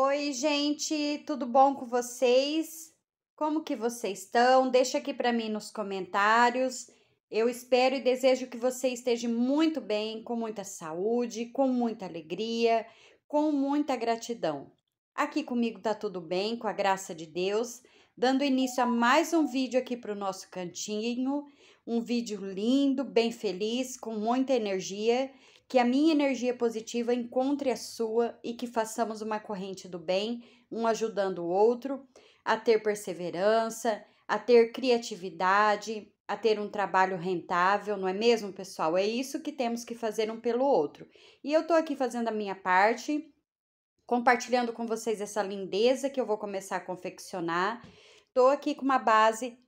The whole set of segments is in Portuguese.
Oi, gente, tudo bom com vocês? Como que vocês estão? Deixa aqui para mim nos comentários. Eu espero e desejo que você esteja muito bem, com muita saúde, com muita alegria, com muita gratidão. Aqui comigo tá tudo bem, com a graça de Deus, dando início a mais um vídeo aqui para o nosso cantinho, um vídeo lindo, bem feliz, com muita energia que a minha energia positiva encontre a sua e que façamos uma corrente do bem, um ajudando o outro, a ter perseverança, a ter criatividade, a ter um trabalho rentável, não é mesmo, pessoal? É isso que temos que fazer um pelo outro. E eu tô aqui fazendo a minha parte, compartilhando com vocês essa lindeza que eu vou começar a confeccionar. Tô aqui com uma base,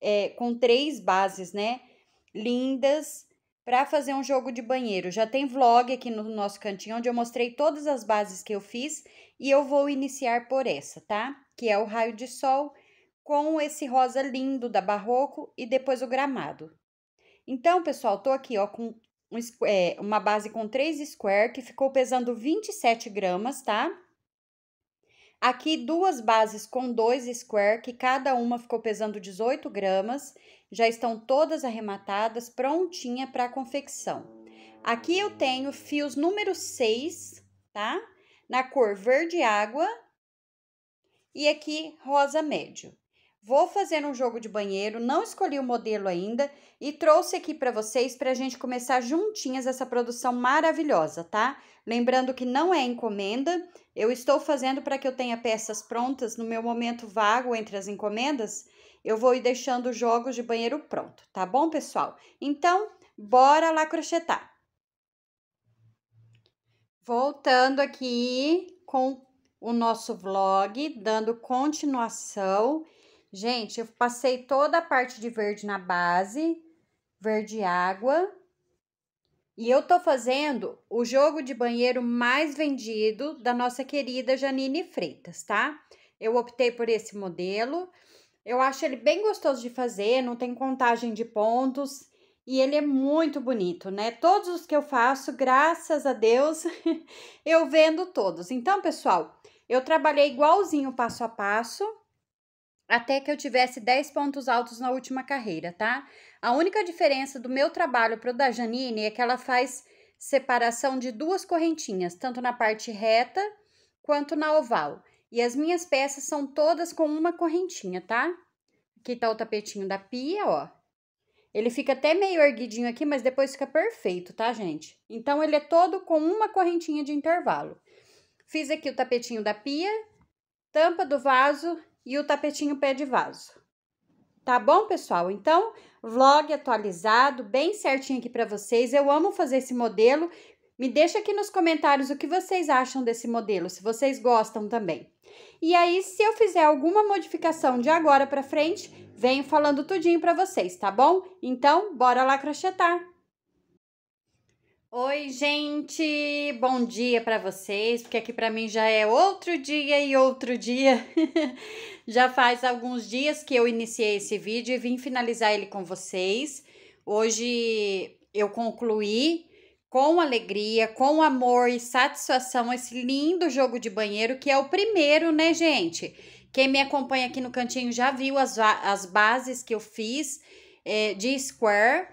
é, com três bases, né? Lindas, para fazer um jogo de banheiro. Já tem vlog aqui no nosso cantinho onde eu mostrei todas as bases que eu fiz e eu vou iniciar por essa, tá? Que é o raio de sol com esse rosa lindo da Barroco e depois o gramado. Então, pessoal, tô aqui ó com um, é, uma base com três square que ficou pesando 27 gramas, tá? Aqui duas bases com dois square, que cada uma ficou pesando 18 gramas, já estão todas arrematadas, prontinha para confecção. Aqui eu tenho fios número 6, tá? Na cor verde água e aqui rosa médio. Vou fazer um jogo de banheiro, não escolhi o modelo ainda e trouxe aqui para vocês para a gente começar juntinhas essa produção maravilhosa, tá? Lembrando que não é encomenda, eu estou fazendo para que eu tenha peças prontas no meu momento vago entre as encomendas. Eu vou ir deixando os jogos de banheiro pronto, tá bom, pessoal? Então, bora lá crochetar. Voltando aqui com o nosso vlog, dando continuação Gente, eu passei toda a parte de verde na base, verde água. E eu tô fazendo o jogo de banheiro mais vendido da nossa querida Janine Freitas, tá? Eu optei por esse modelo. Eu acho ele bem gostoso de fazer, não tem contagem de pontos e ele é muito bonito, né? Todos os que eu faço, graças a Deus, eu vendo todos. Então, pessoal, eu trabalhei igualzinho passo a passo, até que eu tivesse 10 pontos altos na última carreira, tá? A única diferença do meu trabalho para o da Janine é que ela faz separação de duas correntinhas, tanto na parte reta quanto na oval. E as minhas peças são todas com uma correntinha, tá? Aqui tá o tapetinho da pia, ó. Ele fica até meio erguidinho aqui, mas depois fica perfeito, tá, gente? Então, ele é todo com uma correntinha de intervalo. Fiz aqui o tapetinho da pia, tampa do vaso e o tapetinho pé de vaso. Tá bom, pessoal? Então, vlog atualizado, bem certinho aqui para vocês. Eu amo fazer esse modelo. Me deixa aqui nos comentários o que vocês acham desse modelo, se vocês gostam também. E aí, se eu fizer alguma modificação de agora para frente, venho falando tudinho para vocês, tá bom? Então, bora lá crochetar! Oi, gente! Bom dia para vocês, porque aqui para mim já é outro dia e outro dia. já faz alguns dias que eu iniciei esse vídeo e vim finalizar ele com vocês. Hoje eu concluí com alegria, com amor e satisfação esse lindo jogo de banheiro que é o primeiro, né, gente? Quem me acompanha aqui no cantinho já viu as, as bases que eu fiz é, de square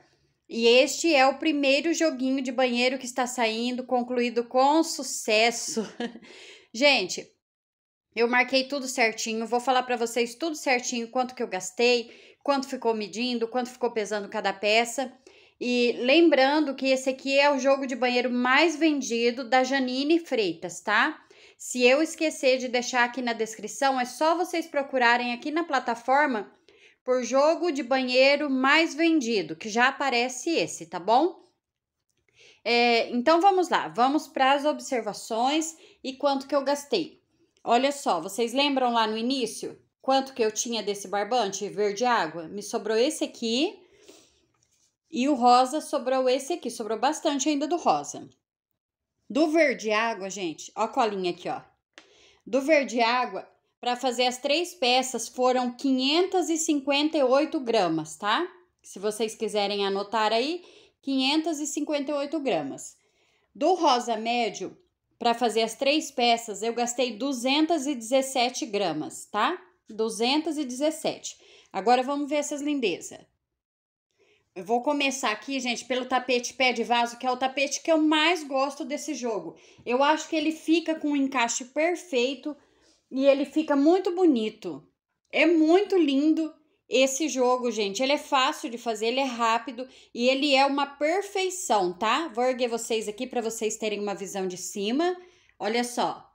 e este é o primeiro joguinho de banheiro que está saindo, concluído com sucesso. Gente, eu marquei tudo certinho, vou falar para vocês tudo certinho, quanto que eu gastei, quanto ficou medindo, quanto ficou pesando cada peça. E lembrando que esse aqui é o jogo de banheiro mais vendido da Janine Freitas, tá? Se eu esquecer de deixar aqui na descrição, é só vocês procurarem aqui na plataforma por jogo de banheiro mais vendido, que já aparece esse, tá bom? É, então vamos lá, vamos para as observações e quanto que eu gastei. Olha só, vocês lembram lá no início quanto que eu tinha desse barbante verde água? Me sobrou esse aqui e o rosa sobrou esse aqui, sobrou bastante ainda do rosa. Do verde água, gente, ó a colinha aqui, ó. Do verde água, para fazer as três peças foram 558 gramas, tá? Se vocês quiserem anotar aí, 558 gramas. Do rosa médio, para fazer as três peças, eu gastei 217 gramas, tá? 217. Agora, vamos ver essas lindezas. Eu vou começar aqui, gente, pelo tapete pé de vaso, que é o tapete que eu mais gosto desse jogo. Eu acho que ele fica com um encaixe perfeito e ele fica muito bonito. É muito lindo esse jogo, gente. Ele é fácil de fazer, ele é rápido e ele é uma perfeição, tá? Vou erguer vocês aqui para vocês terem uma visão de cima. Olha só.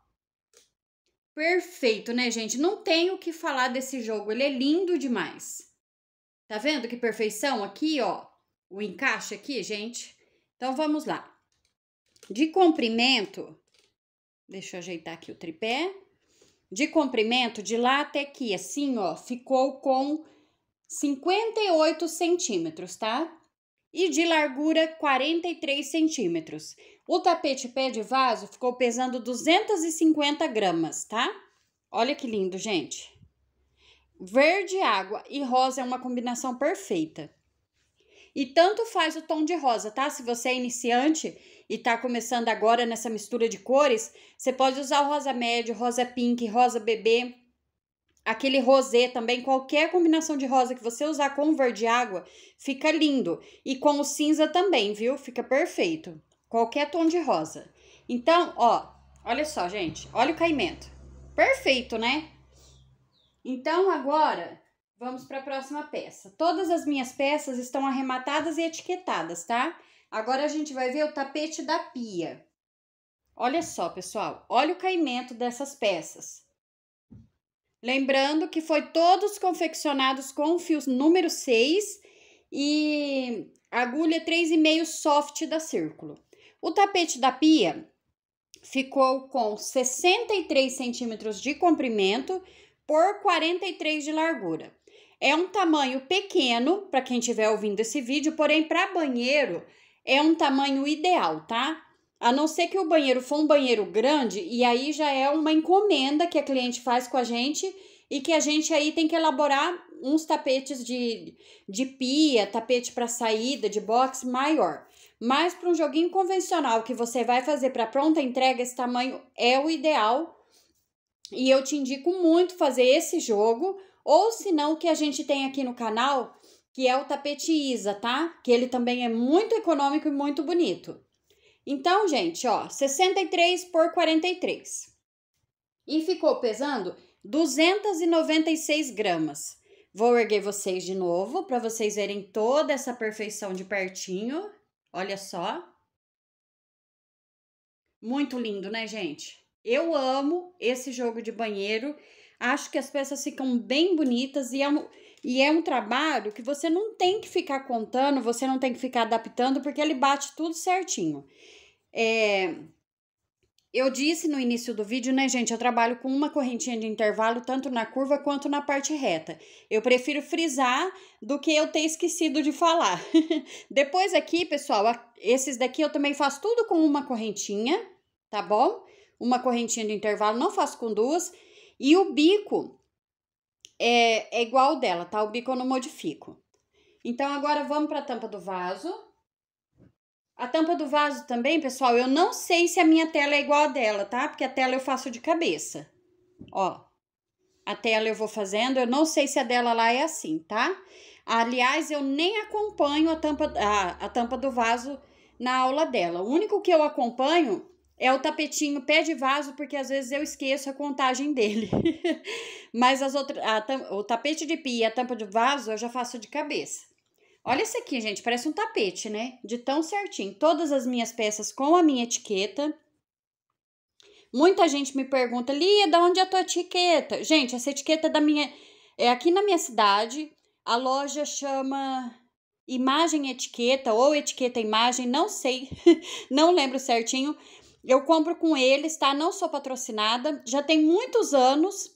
Perfeito, né, gente? Não tenho o que falar desse jogo, ele é lindo demais. Tá vendo que perfeição aqui, ó? O encaixe aqui, gente? Então, vamos lá. De comprimento, deixa eu ajeitar aqui o tripé de comprimento de lá até aqui, assim, ó, ficou com 58 centímetros, tá? E de largura, 43 centímetros. O tapete pé de vaso ficou pesando 250 gramas, tá? Olha que lindo, gente. Verde, água e rosa é uma combinação perfeita. E tanto faz o tom de rosa, tá? Se você é iniciante, e tá começando agora nessa mistura de cores, você pode usar o rosa médio, rosa pink, rosa bebê, aquele rosé também, qualquer combinação de rosa que você usar com verde água, fica lindo. E com o cinza também, viu? Fica perfeito. Qualquer tom de rosa. Então, ó, olha só, gente. Olha o caimento. Perfeito, né? Então, agora, vamos para a próxima peça. Todas as minhas peças estão arrematadas e etiquetadas, tá? Agora a gente vai ver o tapete da pia. Olha só, pessoal, olha o caimento dessas peças. Lembrando que foi todos confeccionados com fios número 6 e agulha 3,5 soft da Círculo. O tapete da pia ficou com 63 centímetros de comprimento por 43 de largura. É um tamanho pequeno para quem estiver ouvindo esse vídeo, porém para banheiro é um tamanho ideal, tá? A não ser que o banheiro for um banheiro grande, e aí já é uma encomenda que a cliente faz com a gente e que a gente aí tem que elaborar uns tapetes de, de pia, tapete para saída, de box maior. Mas para um joguinho convencional que você vai fazer para pronta entrega, esse tamanho é o ideal. E eu te indico muito fazer esse jogo, ou se não, que a gente tem aqui no canal que é o tapete Isa, tá? Que ele também é muito econômico e muito bonito. Então, gente, ó, 63 por 43. E ficou pesando 296 gramas. Vou erguer vocês de novo para vocês verem toda essa perfeição de pertinho. Olha só. Muito lindo, né, gente? Eu amo esse jogo de banheiro. Acho que as peças ficam bem bonitas e é um e é um trabalho que você não tem que ficar contando, você não tem que ficar adaptando, porque ele bate tudo certinho. É, eu disse no início do vídeo, né, gente? Eu trabalho com uma correntinha de intervalo, tanto na curva quanto na parte reta. Eu prefiro frisar do que eu ter esquecido de falar. Depois aqui, pessoal, esses daqui eu também faço tudo com uma correntinha, tá bom? Uma correntinha de intervalo, não faço com duas. E o bico, é, é igual dela, tá? O bico eu não modifico. Então, agora vamos para a tampa do vaso. A tampa do vaso também, pessoal, eu não sei se a minha tela é igual a dela, tá? Porque a tela eu faço de cabeça. Ó, a tela eu vou fazendo, eu não sei se a dela lá é assim, tá? Aliás, eu nem acompanho a tampa, a, a tampa do vaso na aula dela. O único que eu acompanho é o tapetinho pé de vaso, porque às vezes eu esqueço a contagem dele. Mas as outras, a, o tapete de pia e a tampa de vaso eu já faço de cabeça. Olha esse aqui, gente, parece um tapete, né? De tão certinho. Todas as minhas peças com a minha etiqueta. Muita gente me pergunta, Lia, da onde é a tua etiqueta? Gente, essa etiqueta é da minha... É aqui na minha cidade, a loja chama Imagem Etiqueta ou Etiqueta Imagem, não sei, não lembro certinho, eu compro com eles, tá? Não sou patrocinada. Já tem muitos anos,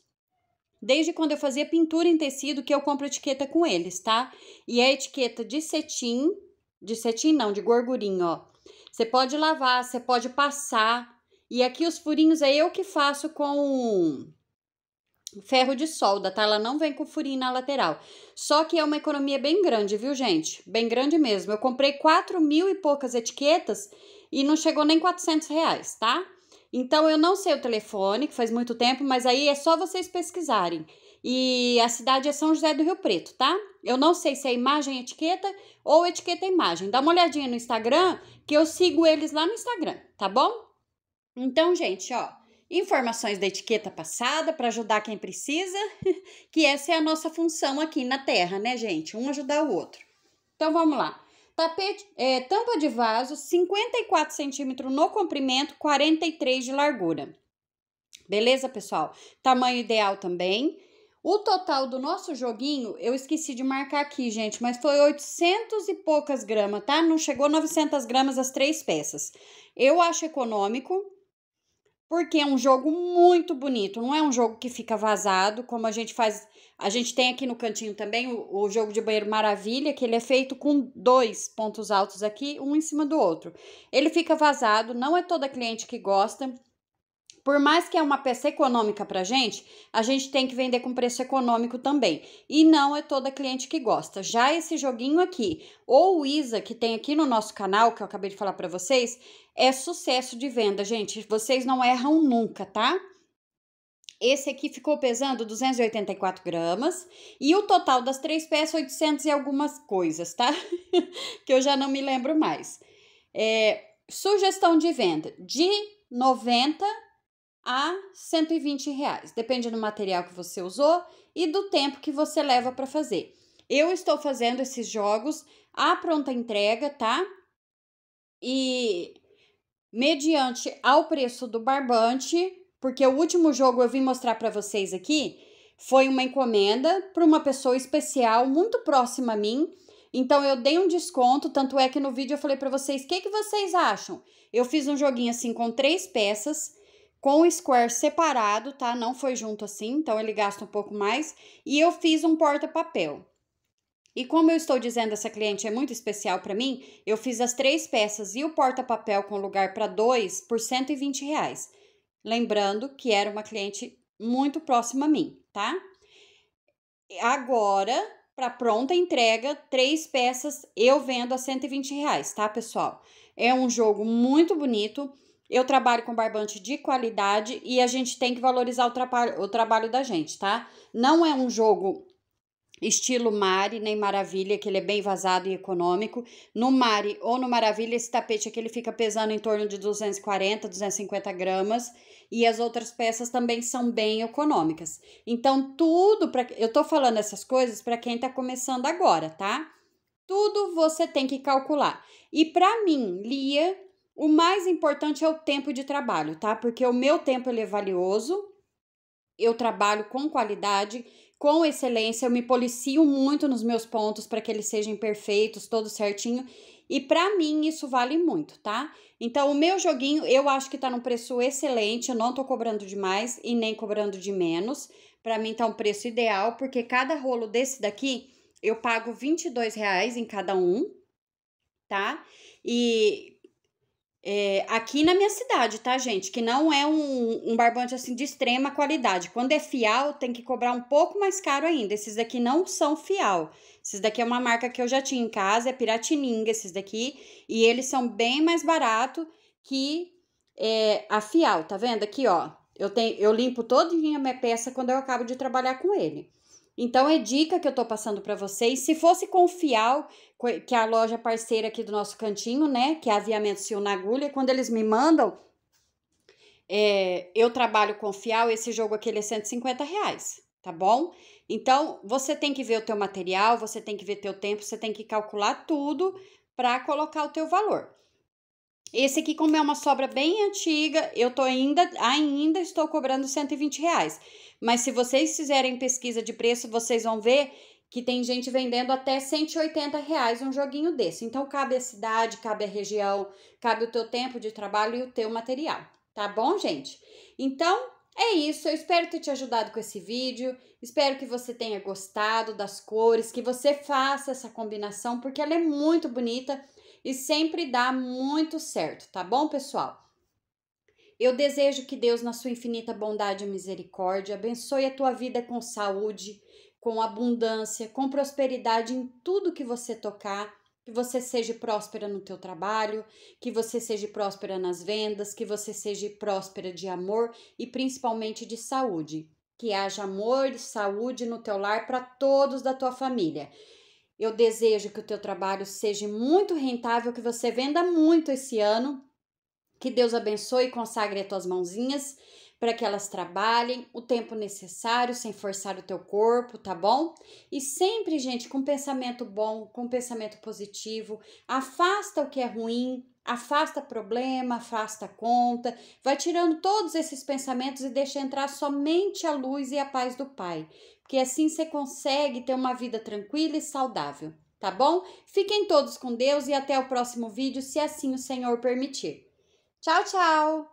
desde quando eu fazia pintura em tecido, que eu compro etiqueta com eles, tá? E é etiqueta de cetim, de cetim não, de gorgurinho, ó. Você pode lavar, você pode passar. E aqui os furinhos é eu que faço com Ferro de solda, tá? Ela não vem com furinho na lateral. Só que é uma economia bem grande, viu, gente? Bem grande mesmo. Eu comprei 4 mil e poucas etiquetas e não chegou nem 400 reais, tá? Então, eu não sei o telefone, que faz muito tempo, mas aí é só vocês pesquisarem. E a cidade é São José do Rio Preto, tá? Eu não sei se é imagem etiqueta ou etiqueta imagem. Dá uma olhadinha no Instagram, que eu sigo eles lá no Instagram, tá bom? Então, gente, ó informações da etiqueta passada para ajudar quem precisa, que essa é a nossa função aqui na Terra, né, gente? Um ajudar o outro. Então vamos lá. Tapete, é, tampa de vaso, 54 centímetros no comprimento, 43 de largura. Beleza, pessoal? Tamanho ideal também. O total do nosso joguinho, eu esqueci de marcar aqui, gente, mas foi 800 e poucas gramas, tá? Não chegou 900 gramas as três peças. Eu acho econômico, porque é um jogo muito bonito, não é um jogo que fica vazado, como a gente faz. A gente tem aqui no cantinho também o, o jogo de banheiro Maravilha, que ele é feito com dois pontos altos aqui, um em cima do outro. Ele fica vazado, não é toda cliente que gosta. Por mais que é uma peça econômica para gente, a gente tem que vender com preço econômico também. E não é toda cliente que gosta. Já esse joguinho aqui, ou o Isa, que tem aqui no nosso canal, que eu acabei de falar para vocês, é sucesso de venda, gente. Vocês não erram nunca, tá? Esse aqui ficou pesando 284 gramas e o total das três peças 800 e algumas coisas, tá? que eu já não me lembro mais. É, sugestão de venda de 90 a 120 reais, depende do material que você usou e do tempo que você leva para fazer. Eu estou fazendo esses jogos à pronta entrega, tá? E mediante ao preço do barbante, porque o último jogo eu vim mostrar para vocês aqui foi uma encomenda para uma pessoa especial muito próxima a mim. Então eu dei um desconto, tanto é que no vídeo eu falei para vocês, o que, que vocês acham? Eu fiz um joguinho assim com três peças, com o square separado, tá? Não foi junto assim, então ele gasta um pouco mais. E eu fiz um porta-papel. E como eu estou dizendo, essa cliente é muito especial para mim, eu fiz as três peças e o porta-papel com lugar para dois por 120 reais. Lembrando que era uma cliente muito próxima a mim, tá? Agora, para pronta entrega, três peças eu vendo a 120 reais, tá, pessoal? É um jogo muito bonito. Eu trabalho com barbante de qualidade e a gente tem que valorizar o, trapa- o trabalho da gente, tá? Não é um jogo estilo Mari, nem Maravilha, que ele é bem vazado e econômico. No Mari ou no Maravilha, esse tapete aqui ele fica pesando em torno de 240, 250 gramas. E as outras peças também são bem econômicas. Então, tudo... para Eu tô falando essas coisas para quem tá começando agora, tá? Tudo você tem que calcular. E para mim, Lia, o mais importante é o tempo de trabalho, tá? Porque o meu tempo é valioso, eu trabalho com qualidade, com excelência, eu me policio muito nos meus pontos para que eles sejam perfeitos, todo certinho. E para mim isso vale muito, tá? Então o meu joguinho eu acho que tá num preço excelente, eu não tô cobrando demais e nem cobrando de menos. Para mim tá um preço ideal, porque cada rolo desse daqui eu pago 22 reais em cada um, tá? E é, aqui na minha cidade, tá, gente? Que não é um, um barbante assim de extrema qualidade. Quando é fial, tem que cobrar um pouco mais caro ainda. Esses daqui não são fial. Esses daqui é uma marca que eu já tinha em casa, é Piratininga, esses daqui. E eles são bem mais barato que é, a fial, tá vendo? Aqui, ó. Eu, tenho, eu limpo toda a minha peça quando eu acabo de trabalhar com ele. Então é dica que eu tô passando para vocês. Se fosse confial que é a loja parceira aqui do nosso cantinho, né, que é Aviamento Sil na Agulha, quando eles me mandam, é, eu trabalho com Fial, esse jogo aqui ele é 150 reais, tá bom? Então, você tem que ver o teu material, você tem que ver teu tempo, você tem que calcular tudo para colocar o teu valor. Esse aqui, como é uma sobra bem antiga, eu tô ainda, ainda estou cobrando 120 reais. Mas se vocês fizerem pesquisa de preço, vocês vão ver que tem gente vendendo até 180 reais um joguinho desse. Então, cabe a cidade, cabe a região, cabe o teu tempo de trabalho e o teu material, tá bom, gente? Então, é isso. Eu espero ter te ajudado com esse vídeo. Espero que você tenha gostado das cores, que você faça essa combinação, porque ela é muito bonita e sempre dá muito certo, tá bom, pessoal? Eu desejo que Deus, na sua infinita bondade e misericórdia, abençoe a tua vida com saúde, com abundância, com prosperidade em tudo que você tocar. Que você seja próspera no teu trabalho, que você seja próspera nas vendas, que você seja próspera de amor e principalmente de saúde. Que haja amor e saúde no teu lar para todos da tua família. Eu desejo que o teu trabalho seja muito rentável, que você venda muito esse ano. Que Deus abençoe e consagre as tuas mãozinhas para que elas trabalhem o tempo necessário, sem forçar o teu corpo, tá bom? E sempre, gente, com pensamento bom, com pensamento positivo, afasta o que é ruim, afasta problema, afasta conta, vai tirando todos esses pensamentos e deixa entrar somente a luz e a paz do Pai, porque assim você consegue ter uma vida tranquila e saudável, tá bom? Fiquem todos com Deus e até o próximo vídeo, se assim o Senhor permitir. Tchau, tchau!